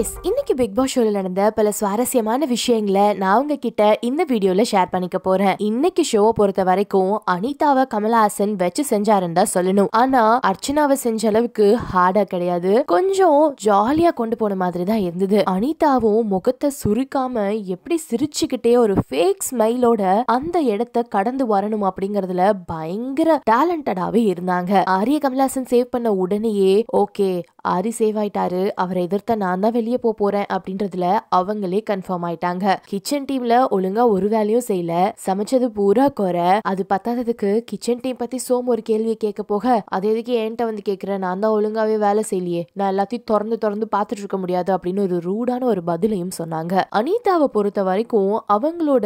S இன்னைக்கு Bigg pass ஷோல நடந்த பல சுவாரஸ்யமான விஷயங்களை நான் உங்ககிட்ட இந்த வீடியோல ஷேர் பண்ணிக்க போறேன் இன்னைக்கு ஷோவை பொறுத்த வரைக்கும் அனிதாவை கமலஹாசன் வச்சு செஞ்சாருன்னு தான் சொல்லணும் ஆனா அர்ச்சனாவை செஞ்ச அளவுக்கு ஹார்டா கிடையாது கொஞ்சம் ஜாலியா கொண்டு போன மாதிரி தான் இருந்தது அனிதாவும் முகத்தை சுருக்காம எப்படி சிரிச்சுக்கிட்டே ஒரு ஃபேக் ஸ்மைலோட அந்த இடத்த கடந்து வரணும் அப்படிங்கறதுல பயங்கர டேலண்டடாவே இருந்தாங்க ஆரிய கமலஹாசன் சேவ் பண்ண உடனேயே ஓகே ஆரி சேவ் ஆயிட்டாரு அவரை எதிர்த்த நான் தான் வெளியே போக போறேன் அப்படின்றதுல அவங்களே கன்ஃபார்ம் ஆயிட்டாங்க கிச்சன் டீம்ல ஒழுங்கா ஒரு வேலையும் செய்யல சமைச்சது பூரா குறை அது பத்தாததுக்கு கிச்சன் டீம் பத்தி சோம் ஒரு கேள்வியை கேட்க போக அது எதுக்கு என்கிட்ட வந்து கேட்கிறேன் நான் தான் ஒழுங்காவே வேலை செய்யலையே நான் எல்லாத்தையும் திறந்து திறந்து பார்த்துட்டு இருக்க முடியாது அப்படின்னு ஒரு ரூடான ஒரு பதிலையும் சொன்னாங்க அனிதாவை பொறுத்த வரைக்கும் அவங்களோட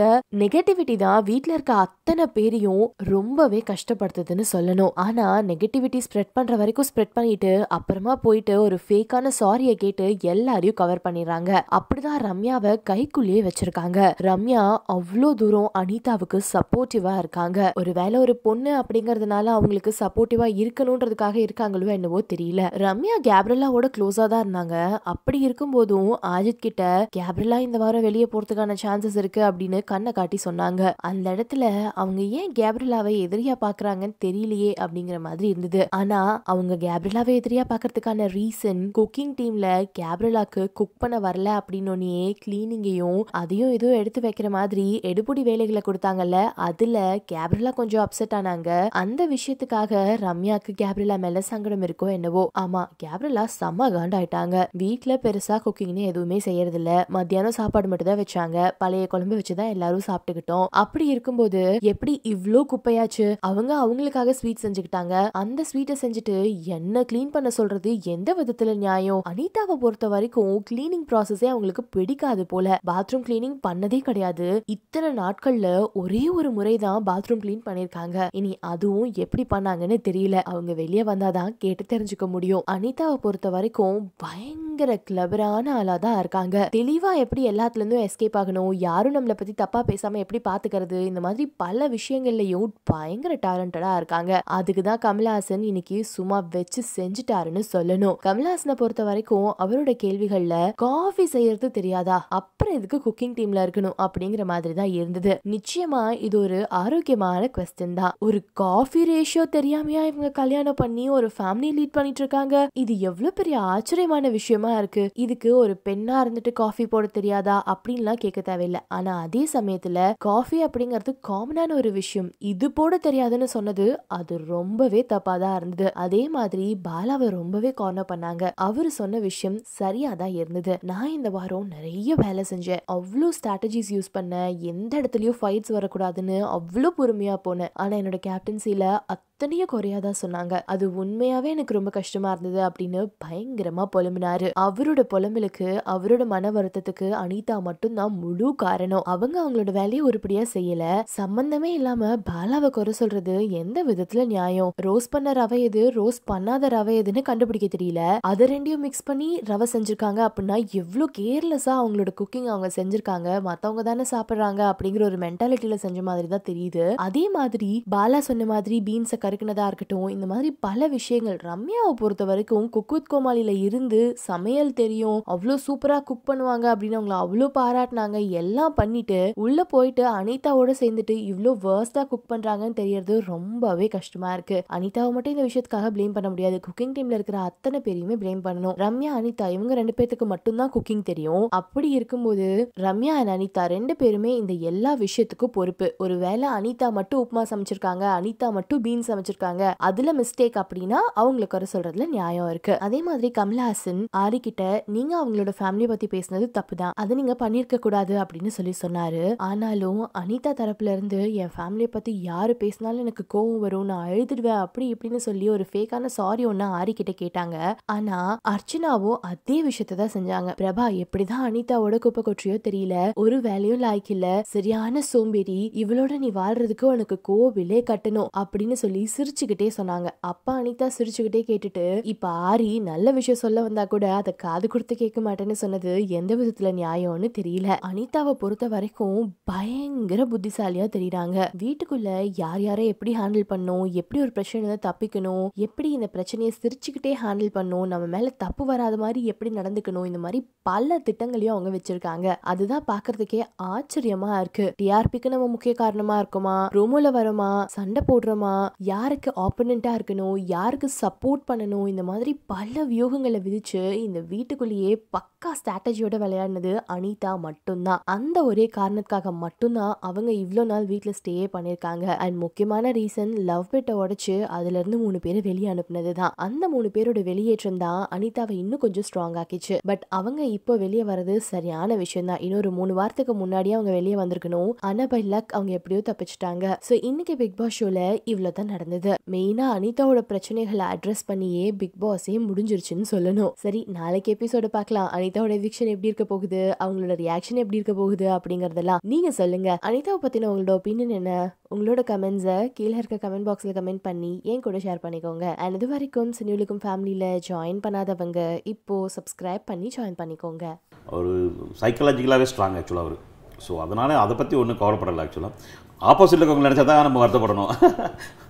நெகட்டிவிட்டி தான் வீட்டுல இருக்க அத்தனை பேரையும் ரொம்பவே கஷ்டப்படுத்துதுன்னு சொல்லணும் ஆனா நெகட்டிவிட்டி ஸ்ப்ரெட் பண்ற வரைக்கும் ஸ்ப்ரெட் பண்ணிட்டு அப்புறமா போயிட்டு சொல்லிட்டு ஒரு ஃபேக்கான சாரியை கேட்டு எல்லாரையும் கவர் பண்ணிடுறாங்க அப்படிதான் ரம்யாவை கைக்குள்ளேயே வச்சிருக்காங்க ரம்யா அவ்வளோ தூரம் அனிதாவுக்கு சப்போர்ட்டிவா இருக்காங்க ஒருவேளை ஒரு பொண்ணு அப்படிங்கறதுனால அவங்களுக்கு சப்போர்ட்டிவா இருக்கணும்ன்றதுக்காக இருக்காங்களோ என்னவோ தெரியல ரம்யா கேப்ரலாவோட க்ளோஸா தான் இருந்தாங்க அப்படி இருக்கும்போதும் ஆஜித் கிட்ட கேப்ரலா இந்த வாரம் வெளியே போறதுக்கான சான்சஸ் இருக்கு அப்படின்னு கண்ணை காட்டி சொன்னாங்க அந்த இடத்துல அவங்க ஏன் கேப்ரலாவை எதிரியா பாக்குறாங்கன்னு தெரியலையே அப்படிங்கிற மாதிரி இருந்தது ஆனா அவங்க கேப்ரலாவை எதிரியா பாக்குறதுக்கான ரீசன் குக்கிங் டீம்ல கேப்ரலாக்கு குக் பண்ண வரல அப்படின்னோனே கிளீனிங்கையும் அதையும் எதுவும் எடுத்து வைக்கிற மாதிரி எடுபடி வேலைகளை கொடுத்தாங்கல்ல அதுல கேப்ரலா கொஞ்சம் அப்செட் ஆனாங்க அந்த விஷயத்துக்காக ரம்யாக்கு கேப்ரலா மேல சங்கடம் இருக்கோ என்னவோ ஆமா கேப்ரலா செம்ம காண்டாயிட்டாங்க வீட்டுல பெருசா குக்கிங்னு எதுவுமே செய்யறது இல்ல மத்தியானம் சாப்பாடு மட்டும் தான் வச்சாங்க பழைய குழம்பு வச்சுதான் எல்லாரும் சாப்பிட்டுக்கிட்டோம் அப்படி இருக்கும்போது எப்படி இவ்ளோ குப்பையாச்சு அவங்க அவங்களுக்காக ஸ்வீட் செஞ்சுக்கிட்டாங்க அந்த ஸ்வீட்டை செஞ்சுட்டு என்ன கிளீன் பண்ண சொல்றது எந்த எந்த விதத்துல நியாயம் அனிதாவை பொறுத்த வரைக்கும் கிளீனிங் ப்ராசஸே அவங்களுக்கு பிடிக்காது போல பாத்ரூம் கிளீனிங் பண்ணதே கிடையாது இத்தனை நாட்கள்ல ஒரே ஒரு முறை தான் பாத்ரூம் கிளீன் பண்ணிருக்காங்க இனி அதுவும் எப்படி பண்ணாங்கன்னு தெரியல அவங்க வெளியே வந்தாதான் கேட்டு தெரிஞ்சுக்க முடியும் அனிதாவை பொறுத்த வரைக்கும் பயங்கர கிளபரான ஆளா தான் இருக்காங்க தெளிவா எப்படி எல்லாத்துல இருந்தும் எஸ்கேப் ஆகணும் யாரும் நம்மளை பத்தி தப்பா பேசாம எப்படி பாத்துக்கிறது இந்த மாதிரி பல விஷயங்கள்லயும் பயங்கர டேலண்டடா இருக்காங்க அதுக்கு தான் கமல்ஹாசன் இன்னைக்கு சும்மா வச்சு செஞ்சுட்டாருன்னு சொல்லணும் கமல்ஹாசனை பொறுத்த வரைக்கும் அவரோட கேள்விகள்ல காஃபி செய்யறது தெரியாதா அப்புறம் எதுக்கு குக்கிங் டீம்ல இருக்கணும் அப்படிங்கிற மாதிரி தான் இருந்தது நிச்சயமா இது ஒரு ஆரோக்கியமான கொஸ்டின் தான் ஒரு காஃபி ரேஷியோ தெரியாமையா இவங்க கல்யாணம் பண்ணி ஒரு ஃபேமிலி லீட் பண்ணிட்டு இருக்காங்க இது எவ்வளவு பெரிய ஆச்சரியமான விஷயமா இருக்கு இதுக்கு ஒரு பெண்ணா இருந்துட்டு காஃபி போட தெரியாதா அப்படின்லாம் கேட்க தேவையில்லை ஆனா அதே சமயத்துல காஃபி அப்படிங்கிறது காமனான ஒரு விஷயம் இது போட தெரியாதுன்னு சொன்னது அது ரொம்பவே தப்பா தான் இருந்தது அதே மாதிரி பாலாவை ரொம்பவே கார்னர் பண்ணாங்க அவரு சொன்ன விஷயம் சரியா தான் இருந்தது நான் இந்த வாரம் நிறைய வேலை செஞ்சேன் அவ்வளோ ஸ்ட்ராட்டஜிஸ் யூஸ் பண்ணேன் எந்த இடத்துலயும் ஃபைட்ஸ் வரக்கூடாதுன்னு அவ்வளோ பொறுமையா போனேன் ஆனா என்னோட கேப்டன்சில அத்தனையும் தான் சொன்னாங்க அது உண்மையாவே எனக்கு ரொம்ப கஷ்டமா இருந்தது அப்படின்னு பயங்கரமா புலம்பினாரு அவரோட புலம்பலுக்கு அவரோட மன வருத்தத்துக்கு அனிதா மட்டும்தான் முழு காரணம் அவங்க அவங்களோட வேலையை உருப்படியா செய்யல சம்பந்தமே இல்லாம பாலாவை குறை சொல்றது எந்த விதத்துல நியாயம் ரோஸ் பண்ண ரவை எது ரோஸ் பண்ணாத ரவை எதுன்னு கண்டுபிடிக்க தெரியல அதை ரெண்டையும் மிக்ஸ் பண்ணி ரவை செஞ்சிருக்காங்க அப்படின்னா எவ்வளோ கேர்லெஸ்ஸா அவங்களோட குக்கிங் அவங்க செஞ்சிருக்காங்க மத்தவங்க தானே சாப்பிடுறாங்க அப்படிங்கிற ஒரு மென்டாலிட்டியில செஞ்ச மாதிரி தான் தெரியுது அதே மாதிரி பாலா சொன்ன மாதிரி பீன்ஸ் கருக்குனதாக இருக்கட்டும் இந்த மாதிரி பல விஷயங்கள் ரம்யாவை பொறுத்த வரைக்கும் குக் வித் கோமாளியில் இருந்து சமையல் தெரியும் அவ்வளோ சூப்பராக குக் பண்ணுவாங்க அப்படின்னு அவங்கள அவ்வளோ பாராட்டினாங்க எல்லாம் பண்ணிட்டு உள்ளே போயிட்டு அனிதாவோட சேர்ந்துட்டு இவ்வளோ வேர்ஸ்டாக குக் பண்ணுறாங்கன்னு தெரியறது ரொம்பவே கஷ்டமாக இருக்குது அனிதாவை மட்டும் இந்த விஷயத்துக்காக ப்ளேம் பண்ண முடியாது குக்கிங் டீமில் இருக்கிற அத்தனை பேரையுமே ப்ளேம் பண்ணணும் ரம்யா அனிதா இவங்க ரெண்டு பேர்த்துக்கு மட்டும்தான் குக்கிங் தெரியும் அப்படி இருக்கும்போது ரம்யா அண்ட் அனிதா ரெண்டு பேருமே இந்த எல்லா விஷயத்துக்கும் பொறுப்பு ஒரு வேளை அனிதா மட்டும் உப்புமா சமைச்சிருக்காங்க அனிதா மட்டும் பீன்ஸ் அமைச்சிருக்காங்க அதுல மிஸ்டேக் அப்படின்னா அவங்களை குறை சொல்றதுல நியாயம் இருக்கு அதே மாதிரி கமல்ஹாசன் ஆரி கிட்ட நீங்க அவங்களோட ஃபேமிலியை பத்தி பேசினது தப்பு தான் அதை நீங்க பண்ணிருக்க கூடாது அப்படின்னு சொல்லி சொன்னாரு ஆனாலும் அனிதா தரப்புல இருந்து என் ஃபேமிலியை பத்தி யாரு பேசினாலும் எனக்கு கோவம் வரும் நான் எழுதிடுவேன் அப்படி இப்படின்னு சொல்லி ஒரு ஃபேக்கான சாரி ஒன்னு ஆரி கிட்ட கேட்டாங்க ஆனா அர்ச்சனாவும் அதே விஷயத்தை தான் செஞ்சாங்க பிரபா எப்படிதான் அனிதாவோட குப்பை கொற்றியோ தெரியல ஒரு வேலையும் லாய்க்கு இல்ல சரியான சோம்பேறி இவளோட நீ வாழ்றதுக்கு உனக்கு கோவிலே கட்டணும் அப்படின்னு சொல்லி சிரிச்சுக்கிட்டே சொன்னாங்க அப்பா அனிதா சிரிச்சுக்கிட்டே கேட்டுட்டு இப்போ ஆரி நல்ல விஷயம் சொல்ல வந்தா கூட அதை காது கொடுத்து கேட்க மாட்டேன்னு சொன்னது எந்த விதத்துல நியாயம்னு தெரியல அனிதாவை பொறுத்த வரைக்கும் பயங்கர புத்திசாலியா தெரியுறாங்க வீட்டுக்குள்ள யார் யாரை எப்படி ஹேண்டில் பண்ணும் எப்படி ஒரு பிரச்சனை தப்பிக்கணும் எப்படி இந்த பிரச்சனையை சிரிச்சுக்கிட்டே ஹேண்டில் பண்ணும் நம்ம மேல தப்பு வராத மாதிரி எப்படி நடந்துக்கணும் இந்த மாதிரி பல திட்டங்களையும் அவங்க வச்சிருக்காங்க அதுதான் பாக்குறதுக்கே ஆச்சரியமா இருக்கு டிஆர்பிக்கு நம்ம முக்கிய காரணமா இருக்குமா ரூமுல வரோமா சண்டை போடுறோமா யாருக்கு ஆப்பனண்ட்டாக இருக்கணும் யாருக்கு சப்போர்ட் பண்ணணும் இந்த மாதிரி பல வியூகங்களை விதித்து இந்த வீட்டுக்குள்ளேயே பக்கா ஸ்ட்ராட்டஜியோட விளையாடினது அனிதா மட்டும்தான் அந்த ஒரே காரணத்துக்காக மட்டும்தான் அவங்க இவ்வளோ நாள் வீட்டில் ஸ்டேயே பண்ணியிருக்காங்க அண்ட் முக்கியமான ரீசன் லவ் பெட்டை உடச்சி அதுலேருந்து மூணு பேரை வெளியே அனுப்புனது தான் அந்த மூணு பேரோட வெளியேற்றம் தான் அனிதாவை இன்னும் கொஞ்சம் ஸ்ட்ராங் ஆக்கிச்சு பட் அவங்க இப்போ வெளியே வர்றது சரியான விஷயம் தான் இன்னொரு மூணு வாரத்துக்கு முன்னாடியே அவங்க வெளியே வந்திருக்கணும் ஆனால் பை லக் அவங்க எப்படியோ தப்பிச்சிட்டாங்க ஸோ இன்னைக்கு பிக் பாஸ் ஷோவில் இவ்வளோ தான் நடந்தது நடந்தது மெயினாக அனிதாவோட பிரச்சனைகளை அட்ரஸ் பண்ணியே பிக் பாஸே முடிஞ்சிருச்சுன்னு சொல்லணும் சரி நாளைக்கு எபிசோட பார்க்கலாம் அனிதாவோட எவிக்ஷன் எப்படி இருக்க போகுது அவங்களோட ரியாக்ஷன் எப்படி இருக்க போகுது அப்படிங்கறதெல்லாம் நீங்க சொல்லுங்க அனிதாவை பத்தின உங்களோட ஒப்பீனியன் என்ன உங்களோட கமெண்ட்ஸை கீழே இருக்க கமெண்ட் பாக்ஸில் கமெண்ட் பண்ணி என் கூட ஷேர் பண்ணிக்கோங்க அண்ட் இது வரைக்கும் சினிவலுக்கும் ஃபேமிலியில் ஜாயின் பண்ணாதவங்க இப்போது சப்ஸ்கிரைப் பண்ணி ஜாயின் பண்ணிக்கோங்க ஒரு சைக்கலாஜிக்கலாகவே ஸ்ட்ராங் ஆக்சுவலாக அவர் ஸோ அதனால் அதை பற்றி ஒன்றும் கவலைப்படலை ஆக்சுவலாக ஆப்போசிட்டில் இருக்கவங்க நினச்சா தான் நம்ம வருத்தப்படணும்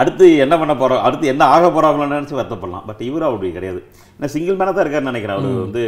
அடுத்து என்ன பண்ண போகிறோம் அடுத்து என்ன ஆக போகிறாங்களோன்னு நினச்சி வருத்தப்படலாம் பட் இவர் அப்படி கிடையாது ஏன்னா சிங்கிள் மேனாக தான் இருக்காருன்னு நினைக்கிறேன் அவர் வந்து